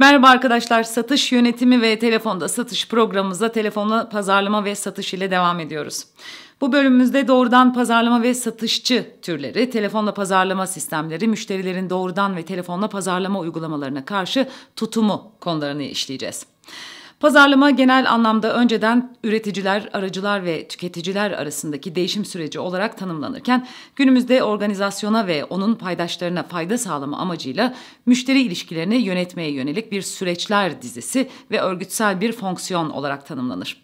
Merhaba arkadaşlar, satış yönetimi ve telefonda satış programımıza telefonla pazarlama ve satış ile devam ediyoruz. Bu bölümümüzde doğrudan pazarlama ve satışçı türleri, telefonla pazarlama sistemleri, müşterilerin doğrudan ve telefonla pazarlama uygulamalarına karşı tutumu konularını işleyeceğiz. Pazarlama genel anlamda önceden üreticiler, aracılar ve tüketiciler arasındaki değişim süreci olarak tanımlanırken günümüzde organizasyona ve onun paydaşlarına fayda sağlama amacıyla müşteri ilişkilerini yönetmeye yönelik bir süreçler dizisi ve örgütsel bir fonksiyon olarak tanımlanır.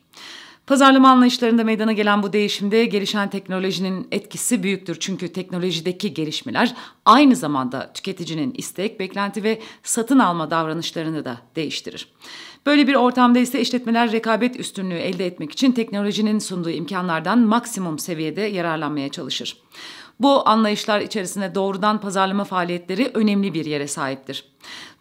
Pazarlama anlayışlarında meydana gelen bu değişimde gelişen teknolojinin etkisi büyüktür. Çünkü teknolojideki gelişmeler aynı zamanda tüketicinin istek, beklenti ve satın alma davranışlarını da değiştirir. Böyle bir ortamda ise işletmeler rekabet üstünlüğü elde etmek için teknolojinin sunduğu imkanlardan maksimum seviyede yararlanmaya çalışır. Bu anlayışlar içerisinde doğrudan pazarlama faaliyetleri önemli bir yere sahiptir.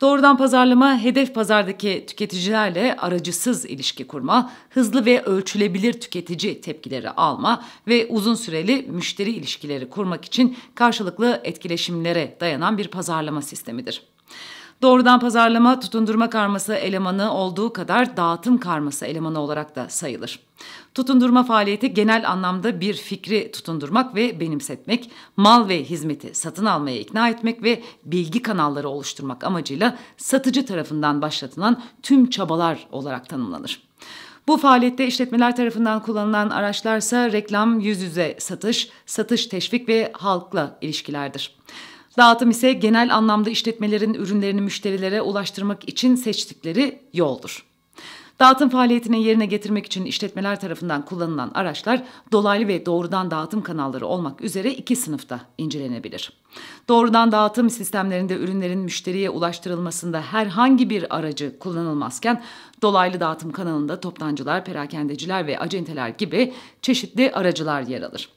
Doğrudan pazarlama hedef pazardaki tüketicilerle aracısız ilişki kurma, hızlı ve ölçülebilir tüketici tepkileri alma ve uzun süreli müşteri ilişkileri kurmak için karşılıklı etkileşimlere dayanan bir pazarlama sistemidir. Doğrudan pazarlama tutundurma karması elemanı olduğu kadar dağıtım karması elemanı olarak da sayılır. Tutundurma faaliyeti genel anlamda bir fikri tutundurmak ve benimsetmek, mal ve hizmeti satın almaya ikna etmek ve bilgi kanalları oluşturmak amacıyla satıcı tarafından başlatılan tüm çabalar olarak tanımlanır. Bu faaliyette işletmeler tarafından kullanılan araçlarsa reklam, yüz yüze satış, satış teşvik ve halkla ilişkilerdir. Dağıtım ise genel anlamda işletmelerin ürünlerini müşterilere ulaştırmak için seçtikleri yoldur. Dağıtım faaliyetine yerine getirmek için işletmeler tarafından kullanılan araçlar dolaylı ve doğrudan dağıtım kanalları olmak üzere iki sınıfta incelenebilir. Doğrudan dağıtım sistemlerinde ürünlerin müşteriye ulaştırılmasında herhangi bir aracı kullanılmazken dolaylı dağıtım kanalında toptancılar, perakendeciler ve acenteler gibi çeşitli aracılar yer alır.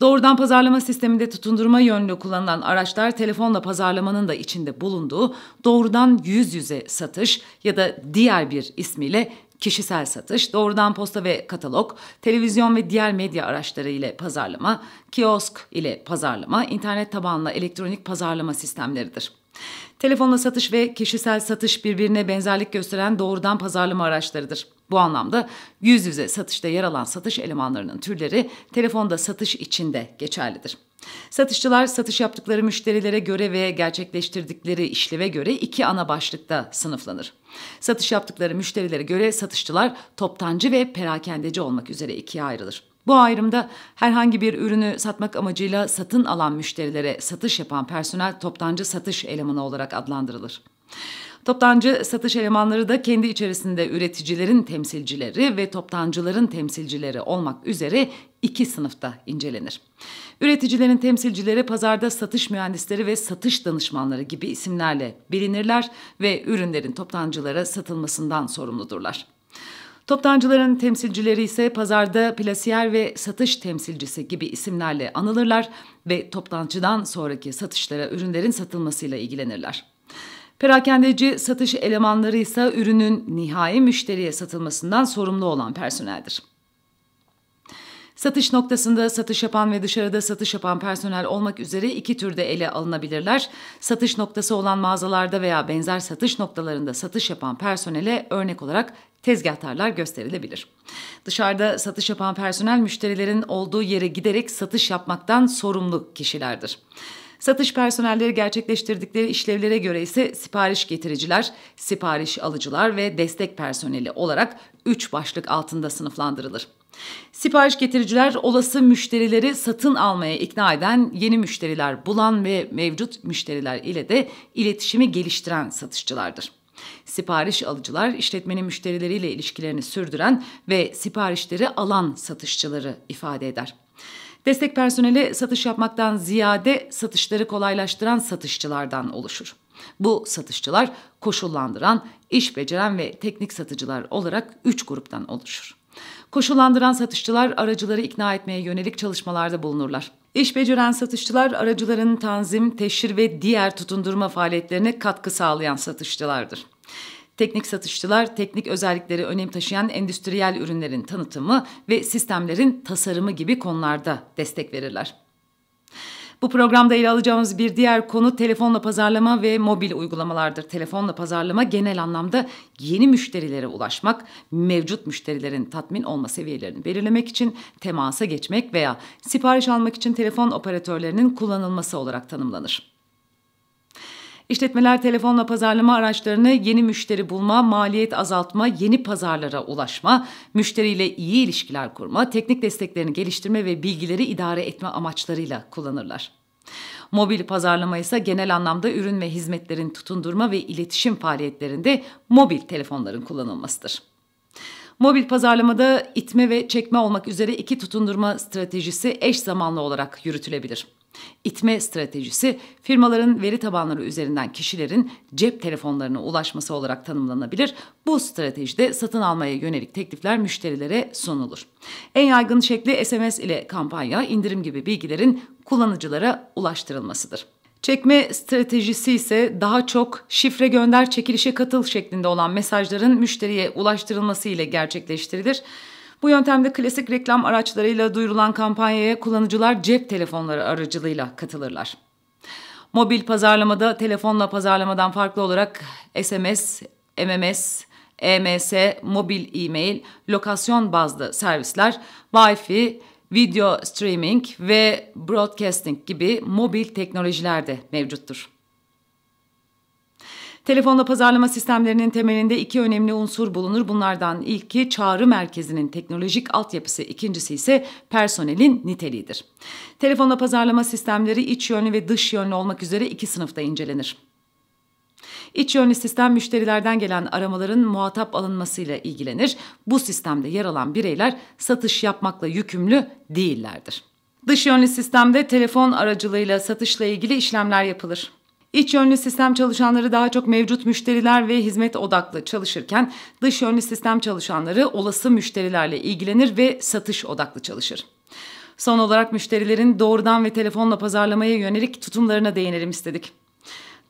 Doğrudan pazarlama sisteminde tutundurma yönlü kullanılan araçlar telefonla pazarlamanın da içinde bulunduğu doğrudan yüz yüze satış ya da diğer bir ismiyle kişisel satış, doğrudan posta ve katalog, televizyon ve diğer medya araçları ile pazarlama, kiosk ile pazarlama, internet tabanlı elektronik pazarlama sistemleridir. Telefonla satış ve kişisel satış birbirine benzerlik gösteren doğrudan pazarlama araçlarıdır. Bu anlamda yüz yüze satışta yer alan satış elemanlarının türleri telefonda satış içinde geçerlidir. Satışçılar satış yaptıkları müşterilere göre ve gerçekleştirdikleri işleve göre iki ana başlıkta sınıflanır. Satış yaptıkları müşterilere göre satışçılar toptancı ve perakendeci olmak üzere ikiye ayrılır. Bu ayrımda herhangi bir ürünü satmak amacıyla satın alan müşterilere satış yapan personel toptancı satış elemanı olarak adlandırılır. Toptancı satış elemanları da kendi içerisinde üreticilerin temsilcileri ve toptancıların temsilcileri olmak üzere iki sınıfta incelenir. Üreticilerin temsilcileri pazarda satış mühendisleri ve satış danışmanları gibi isimlerle bilinirler ve ürünlerin toptancılara satılmasından sorumludurlar. Toptancıların temsilcileri ise pazarda plasiyer ve satış temsilcisi gibi isimlerle anılırlar ve toptancıdan sonraki satışlara ürünlerin satılmasıyla ilgilenirler. Perakendeci satış elemanları ise ürünün nihai müşteriye satılmasından sorumlu olan personeldir. Satış noktasında satış yapan ve dışarıda satış yapan personel olmak üzere iki türde ele alınabilirler. Satış noktası olan mağazalarda veya benzer satış noktalarında satış yapan personele örnek olarak tezgahtarlar gösterilebilir. Dışarıda satış yapan personel müşterilerin olduğu yere giderek satış yapmaktan sorumlu kişilerdir. Satış personelleri gerçekleştirdikleri işlevlere göre ise sipariş getiriciler, sipariş alıcılar ve destek personeli olarak 3 başlık altında sınıflandırılır. Sipariş getiriciler olası müşterileri satın almaya ikna eden yeni müşteriler bulan ve mevcut müşteriler ile de iletişimi geliştiren satışçılardır. Sipariş alıcılar işletmenin müşterileriyle ilişkilerini sürdüren ve siparişleri alan satışçıları ifade eder. Destek personeli satış yapmaktan ziyade satışları kolaylaştıran satışçılardan oluşur. Bu satışçılar koşullandıran, iş beceren ve teknik satıcılar olarak üç gruptan oluşur. Koşullandıran satışçılar aracıları ikna etmeye yönelik çalışmalarda bulunurlar. İş beceren satışçılar aracıların tanzim, teşhir ve diğer tutundurma faaliyetlerine katkı sağlayan satışçılardır. Teknik satışçılar, teknik özellikleri önem taşıyan endüstriyel ürünlerin tanıtımı ve sistemlerin tasarımı gibi konularda destek verirler. Bu programda ele alacağımız bir diğer konu telefonla pazarlama ve mobil uygulamalardır. Telefonla pazarlama genel anlamda yeni müşterilere ulaşmak, mevcut müşterilerin tatmin olma seviyelerini belirlemek için temasa geçmek veya sipariş almak için telefon operatörlerinin kullanılması olarak tanımlanır. İşletmeler telefonla pazarlama araçlarını yeni müşteri bulma, maliyet azaltma, yeni pazarlara ulaşma, müşteriyle iyi ilişkiler kurma, teknik desteklerini geliştirme ve bilgileri idare etme amaçlarıyla kullanırlar. Mobil pazarlama ise genel anlamda ürün ve hizmetlerin tutundurma ve iletişim faaliyetlerinde mobil telefonların kullanılmasıdır. Mobil pazarlamada itme ve çekme olmak üzere iki tutundurma stratejisi eş zamanlı olarak yürütülebilir. İtme stratejisi firmaların veri tabanları üzerinden kişilerin cep telefonlarına ulaşması olarak tanımlanabilir. Bu stratejide satın almaya yönelik teklifler müşterilere sunulur. En yaygın şekli SMS ile kampanya, indirim gibi bilgilerin kullanıcılara ulaştırılmasıdır. Çekme stratejisi ise daha çok şifre gönder çekilişe katıl şeklinde olan mesajların müşteriye ulaştırılması ile gerçekleştirilir. Bu yöntemde klasik reklam araçlarıyla duyurulan kampanyaya kullanıcılar cep telefonları aracılığıyla katılırlar. Mobil pazarlamada telefonla pazarlamadan farklı olarak SMS, MMS, EMS, mobil e-mail, lokasyon bazlı servisler, Wi-Fi, video streaming ve broadcasting gibi mobil teknolojiler de mevcuttur. Telefonla pazarlama sistemlerinin temelinde iki önemli unsur bulunur. Bunlardan ilki çağrı merkezinin teknolojik altyapısı, ikincisi ise personelin niteliğidir. Telefonla pazarlama sistemleri iç yönlü ve dış yönlü olmak üzere iki sınıfta incelenir. İç yönlü sistem müşterilerden gelen aramaların muhatap alınmasıyla ilgilenir. Bu sistemde yer alan bireyler satış yapmakla yükümlü değillerdir. Dış yönlü sistemde telefon aracılığıyla satışla ilgili işlemler yapılır. İç yönlü sistem çalışanları daha çok mevcut müşteriler ve hizmet odaklı çalışırken dış yönlü sistem çalışanları olası müşterilerle ilgilenir ve satış odaklı çalışır. Son olarak müşterilerin doğrudan ve telefonla pazarlamaya yönelik tutumlarına değinelim istedik.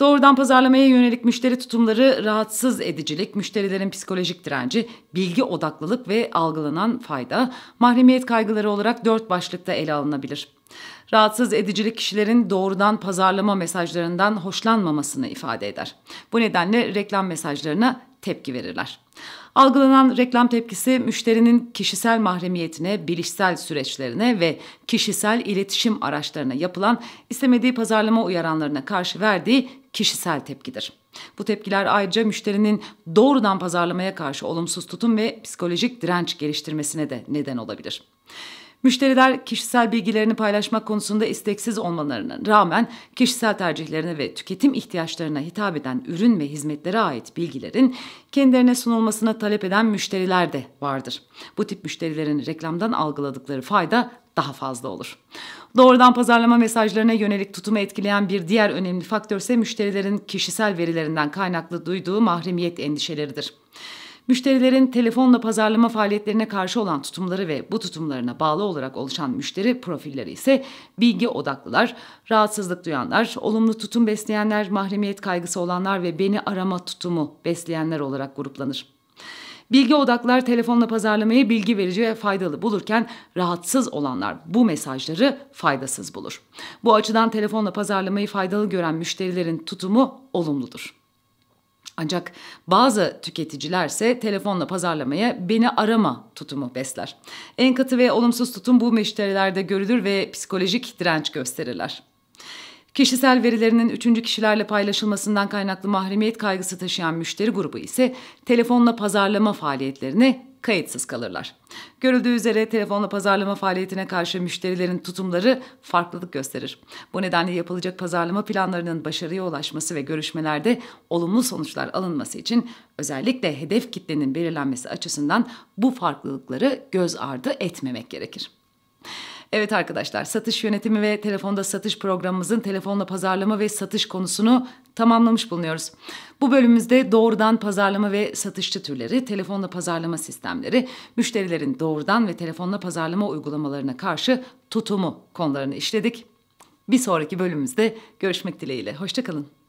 Doğrudan pazarlamaya yönelik müşteri tutumları rahatsız edicilik, müşterilerin psikolojik direnci, bilgi odaklılık ve algılanan fayda, mahremiyet kaygıları olarak dört başlıkta ele alınabilir. Rahatsız edicilik kişilerin doğrudan pazarlama mesajlarından hoşlanmamasını ifade eder. Bu nedenle reklam mesajlarına tepki verirler. Algılanan reklam tepkisi müşterinin kişisel mahremiyetine, bilişsel süreçlerine ve kişisel iletişim araçlarına yapılan istemediği pazarlama uyaranlarına karşı verdiği kişisel tepkidir. Bu tepkiler ayrıca müşterinin doğrudan pazarlamaya karşı olumsuz tutum ve psikolojik direnç geliştirmesine de neden olabilir. Müşteriler kişisel bilgilerini paylaşmak konusunda isteksiz olmalarına rağmen kişisel tercihlerine ve tüketim ihtiyaçlarına hitap eden ürün ve hizmetlere ait bilgilerin kendilerine sunulmasına talep eden müşteriler de vardır. Bu tip müşterilerin reklamdan algıladıkları fayda daha fazla olur. Doğrudan pazarlama mesajlarına yönelik tutumu etkileyen bir diğer önemli faktör ise müşterilerin kişisel verilerinden kaynaklı duyduğu mahremiyet endişeleridir. Müşterilerin telefonla pazarlama faaliyetlerine karşı olan tutumları ve bu tutumlarına bağlı olarak oluşan müşteri profilleri ise bilgi odaklılar, rahatsızlık duyanlar, olumlu tutum besleyenler, mahremiyet kaygısı olanlar ve beni arama tutumu besleyenler olarak gruplanır. Bilgi odaklar telefonla pazarlamayı bilgi verici ve faydalı bulurken rahatsız olanlar bu mesajları faydasız bulur. Bu açıdan telefonla pazarlamayı faydalı gören müşterilerin tutumu olumludur. Ancak bazı tüketicilerse telefonla pazarlamaya beni arama tutumu besler. En katı ve olumsuz tutum bu müşterilerde görülür ve psikolojik direnç gösterirler. Kişisel verilerinin üçüncü kişilerle paylaşılmasından kaynaklı mahremiyet kaygısı taşıyan müşteri grubu ise telefonla pazarlama faaliyetlerini kayıtsız kalırlar. Görüldüğü üzere telefonla pazarlama faaliyetine karşı müşterilerin tutumları farklılık gösterir. Bu nedenle yapılacak pazarlama planlarının başarıya ulaşması ve görüşmelerde olumlu sonuçlar alınması için özellikle hedef kitlenin belirlenmesi açısından bu farklılıkları göz ardı etmemek gerekir. Evet arkadaşlar satış yönetimi ve telefonda satış programımızın telefonla pazarlama ve satış konusunu tamamlamış bulunuyoruz. Bu bölümümüzde doğrudan pazarlama ve satışçı türleri, telefonla pazarlama sistemleri, müşterilerin doğrudan ve telefonla pazarlama uygulamalarına karşı tutumu konularını işledik. Bir sonraki bölümümüzde görüşmek dileğiyle. Hoşçakalın.